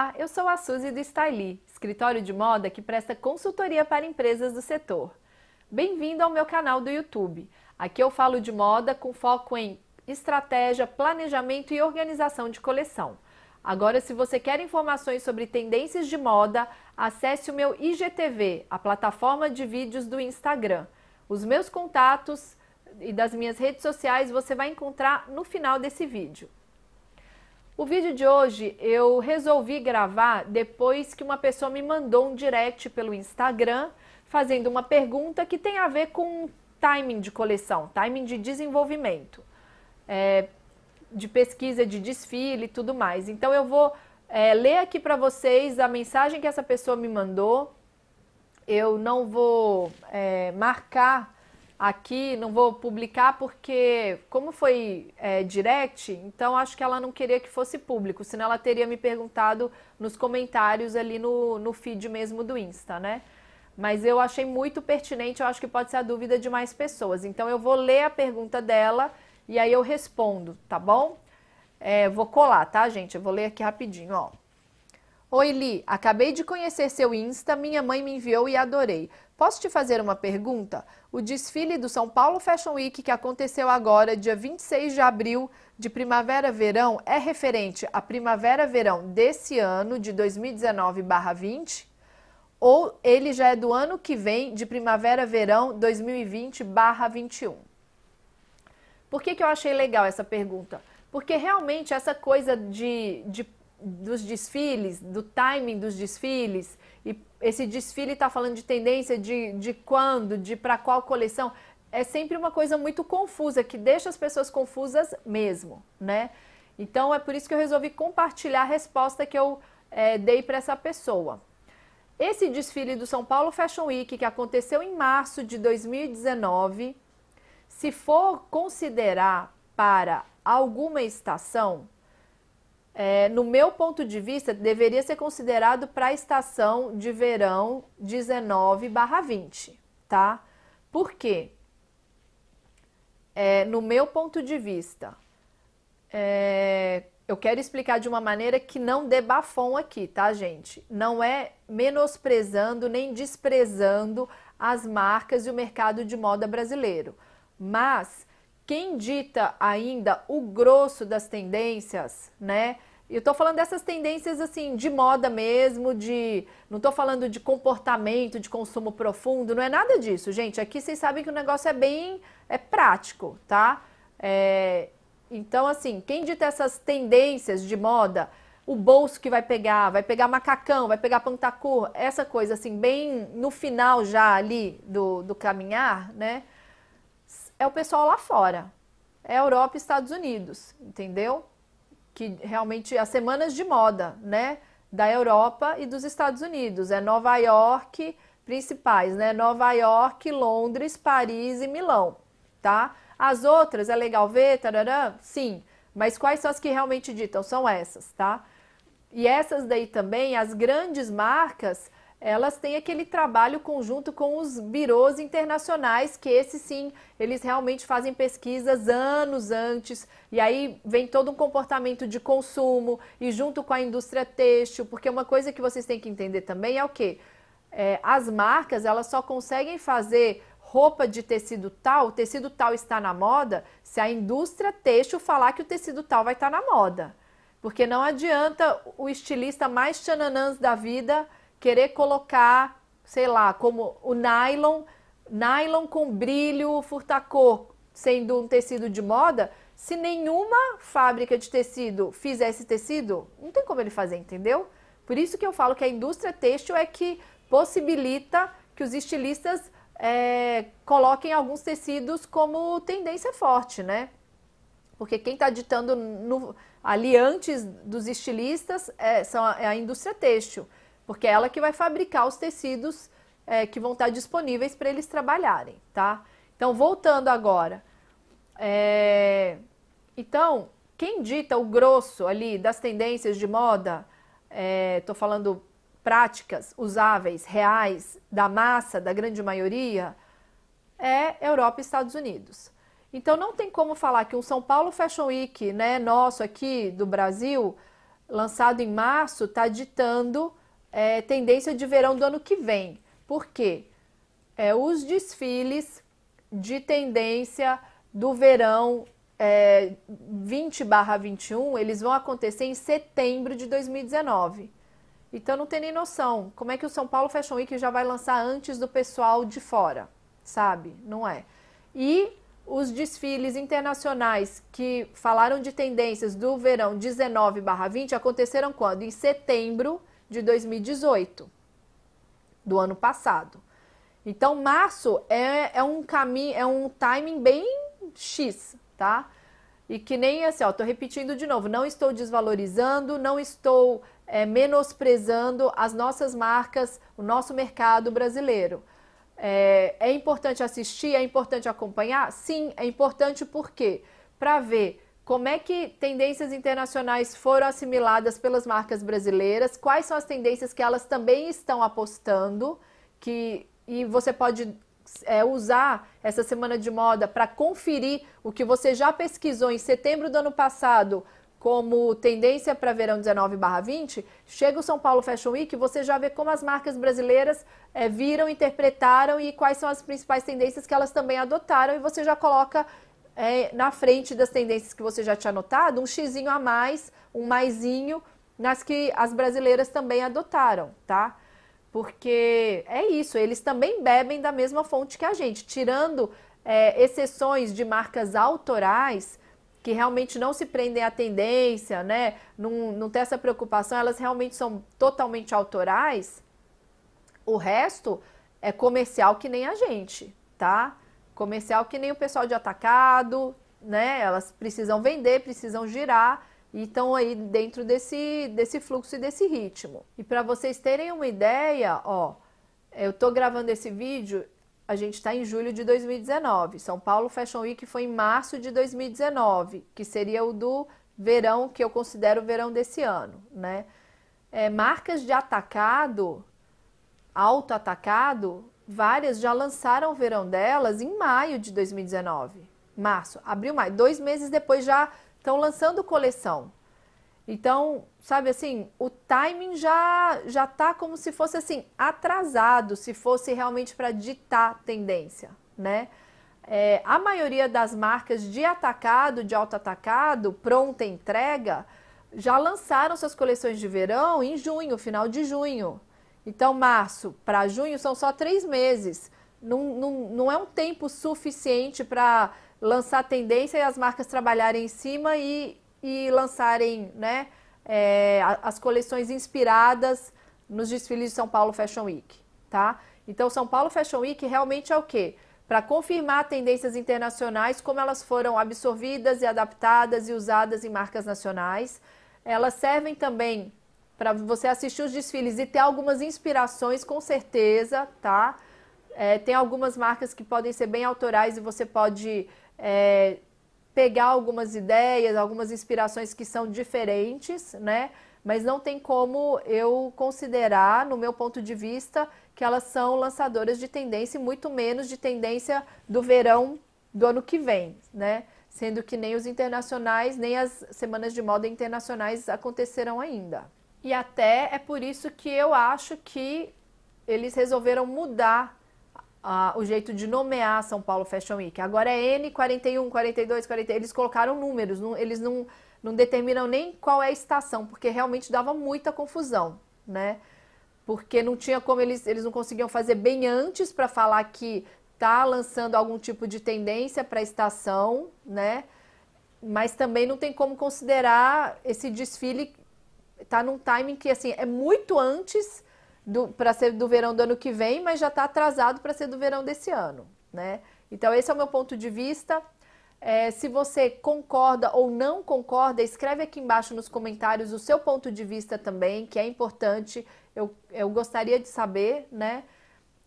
Olá, eu sou a Suzy do Styli, escritório de moda que presta consultoria para empresas do setor. Bem-vindo ao meu canal do YouTube. Aqui eu falo de moda com foco em estratégia, planejamento e organização de coleção. Agora, se você quer informações sobre tendências de moda, acesse o meu IGTV, a plataforma de vídeos do Instagram. Os meus contatos e das minhas redes sociais você vai encontrar no final desse vídeo. O vídeo de hoje eu resolvi gravar depois que uma pessoa me mandou um direct pelo Instagram fazendo uma pergunta que tem a ver com timing de coleção, timing de desenvolvimento, é, de pesquisa de desfile e tudo mais. Então eu vou é, ler aqui para vocês a mensagem que essa pessoa me mandou. Eu não vou é, marcar aqui, não vou publicar porque, como foi é, direct, então acho que ela não queria que fosse público, senão ela teria me perguntado nos comentários ali no, no feed mesmo do Insta, né? Mas eu achei muito pertinente, eu acho que pode ser a dúvida de mais pessoas. Então eu vou ler a pergunta dela e aí eu respondo, tá bom? É, vou colar, tá, gente? Eu vou ler aqui rapidinho, ó. Oi, Li, acabei de conhecer seu Insta, minha mãe me enviou e adorei. Posso te fazer uma pergunta? O desfile do São Paulo Fashion Week que aconteceu agora, dia 26 de abril, de primavera-verão, é referente à primavera-verão desse ano, de 2019-20? Ou ele já é do ano que vem, de primavera-verão 2020-21? Por que, que eu achei legal essa pergunta? Porque realmente essa coisa de, de dos desfiles, do timing dos desfiles, e esse desfile está falando de tendência, de, de quando, de para qual coleção, é sempre uma coisa muito confusa, que deixa as pessoas confusas mesmo, né? Então é por isso que eu resolvi compartilhar a resposta que eu é, dei para essa pessoa. Esse desfile do São Paulo Fashion Week, que aconteceu em março de 2019, se for considerar para alguma estação, é, no meu ponto de vista, deveria ser considerado para a estação de verão 19/20, tá? Por quê? É, no meu ponto de vista, é, eu quero explicar de uma maneira que não dê bafom aqui, tá, gente? Não é menosprezando nem desprezando as marcas e o mercado de moda brasileiro, mas quem dita ainda o grosso das tendências, né? Eu tô falando dessas tendências assim de moda mesmo, de não tô falando de comportamento, de consumo profundo, não é nada disso, gente. Aqui vocês sabem que o negócio é bem é prático, tá? É, então assim, quem dita essas tendências de moda, o bolso que vai pegar, vai pegar macacão, vai pegar pantacur, essa coisa assim bem no final já ali do, do caminhar, né? é o pessoal lá fora. É Europa e Estados Unidos, entendeu? Que realmente as semanas de moda, né? Da Europa e dos Estados Unidos. É Nova York, principais, né? Nova York, Londres, Paris e Milão, tá? As outras é legal ver, tarará? Sim, mas quais são as que realmente ditam? São essas, tá? E essas daí também, as grandes marcas, elas têm aquele trabalho conjunto com os birôs internacionais, que esses sim, eles realmente fazem pesquisas anos antes, e aí vem todo um comportamento de consumo, e junto com a indústria têxtil, porque uma coisa que vocês têm que entender também é o que é, as marcas, elas só conseguem fazer roupa de tecido tal, o tecido tal está na moda, se a indústria têxtil falar que o tecido tal vai estar na moda. Porque não adianta o estilista mais tchananãs da vida querer colocar, sei lá, como o nylon, nylon com brilho furtacor, sendo um tecido de moda, se nenhuma fábrica de tecido fizesse tecido, não tem como ele fazer, entendeu? Por isso que eu falo que a indústria têxtil é que possibilita que os estilistas é, coloquem alguns tecidos como tendência forte, né? Porque quem está ditando no, ali antes dos estilistas é, são a, é a indústria têxtil porque é ela que vai fabricar os tecidos é, que vão estar disponíveis para eles trabalharem, tá? Então, voltando agora. É... Então, quem dita o grosso ali das tendências de moda, estou é, falando práticas usáveis, reais, da massa, da grande maioria, é Europa e Estados Unidos. Então, não tem como falar que um São Paulo Fashion Week, né, nosso aqui do Brasil, lançado em março, está ditando é, tendência de verão do ano que vem. Por quê? É, os desfiles de tendência do verão é, 20 barra 21, eles vão acontecer em setembro de 2019. Então não tem nem noção. Como é que o São Paulo Fashion Week já vai lançar antes do pessoal de fora? Sabe? Não é. E os desfiles internacionais que falaram de tendências do verão 19/20 aconteceram quando? Em setembro de 2018, do ano passado. Então, março é, é um caminho, é um timing bem X, tá? E que nem assim, ó, tô repetindo de novo, não estou desvalorizando, não estou é, menosprezando as nossas marcas, o nosso mercado brasileiro. É, é importante assistir, é importante acompanhar? Sim, é importante porque para ver como é que tendências internacionais foram assimiladas pelas marcas brasileiras? Quais são as tendências que elas também estão apostando? Que, e você pode é, usar essa semana de moda para conferir o que você já pesquisou em setembro do ano passado como tendência para verão 19/20, chega o São Paulo Fashion Week, você já vê como as marcas brasileiras é, viram, interpretaram e quais são as principais tendências que elas também adotaram e você já coloca é, na frente das tendências que você já tinha anotado, um xizinho a mais, um maisinho nas que as brasileiras também adotaram, tá? Porque é isso, eles também bebem da mesma fonte que a gente, tirando é, exceções de marcas autorais que realmente não se prendem à tendência, né? Não, não tem essa preocupação, elas realmente são totalmente autorais. O resto é comercial que nem a gente, tá? comercial que nem o pessoal de atacado, né? Elas precisam vender, precisam girar e estão aí dentro desse, desse fluxo e desse ritmo. E para vocês terem uma ideia, ó, eu tô gravando esse vídeo, a gente está em julho de 2019. São Paulo Fashion Week foi em março de 2019, que seria o do verão que eu considero o verão desse ano, né? É, marcas de atacado, alto atacado, Várias já lançaram o verão delas em maio de 2019. Março, abril, maio. Dois meses depois já estão lançando coleção. Então, sabe assim, o timing já já tá como se fosse assim atrasado, se fosse realmente para ditar tendência, né? É, a maioria das marcas de atacado, de alto atacado, pronta entrega, já lançaram suas coleções de verão em junho, final de junho. Então, março para junho são só três meses. Não, não, não é um tempo suficiente para lançar tendência e as marcas trabalharem em cima e, e lançarem né, é, as coleções inspiradas nos desfiles de São Paulo Fashion Week, tá? Então, São Paulo Fashion Week realmente é o quê? Para confirmar tendências internacionais, como elas foram absorvidas e adaptadas e usadas em marcas nacionais. Elas servem também para você assistir os desfiles e ter algumas inspirações, com certeza, tá? É, tem algumas marcas que podem ser bem autorais e você pode é, pegar algumas ideias, algumas inspirações que são diferentes, né? Mas não tem como eu considerar, no meu ponto de vista, que elas são lançadoras de tendência e muito menos de tendência do verão do ano que vem, né? Sendo que nem os internacionais, nem as semanas de moda internacionais acontecerão ainda. E até é por isso que eu acho que eles resolveram mudar o jeito de nomear São Paulo Fashion Week. Agora é N41, 42, 40. Eles colocaram números, não, eles não, não determinam nem qual é a estação, porque realmente dava muita confusão, né? Porque não tinha como eles, eles não conseguiam fazer bem antes para falar que tá lançando algum tipo de tendência para a estação, né? Mas também não tem como considerar esse desfile tá num timing que assim é muito antes para ser do verão do ano que vem, mas já está atrasado para ser do verão desse ano, né? Então esse é o meu ponto de vista. É, se você concorda ou não concorda, escreve aqui embaixo nos comentários o seu ponto de vista também, que é importante. Eu, eu gostaria de saber, né?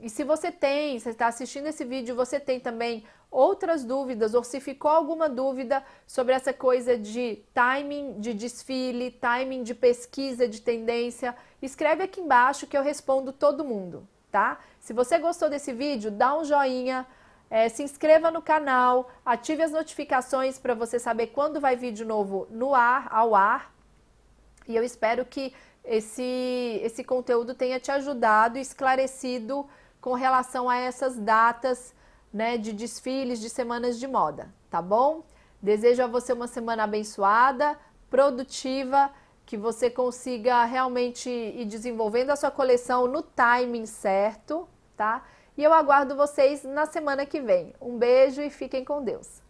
E se você tem, você está assistindo esse vídeo, você tem também outras dúvidas, ou se ficou alguma dúvida sobre essa coisa de timing de desfile, timing de pesquisa de tendência, escreve aqui embaixo que eu respondo todo mundo, tá? Se você gostou desse vídeo, dá um joinha, é, se inscreva no canal, ative as notificações para você saber quando vai vídeo novo no ar, ao ar. E eu espero que esse, esse conteúdo tenha te ajudado e esclarecido com relação a essas datas né, de desfiles, de semanas de moda, tá bom? Desejo a você uma semana abençoada, produtiva, que você consiga realmente ir desenvolvendo a sua coleção no timing certo, tá? E eu aguardo vocês na semana que vem. Um beijo e fiquem com Deus.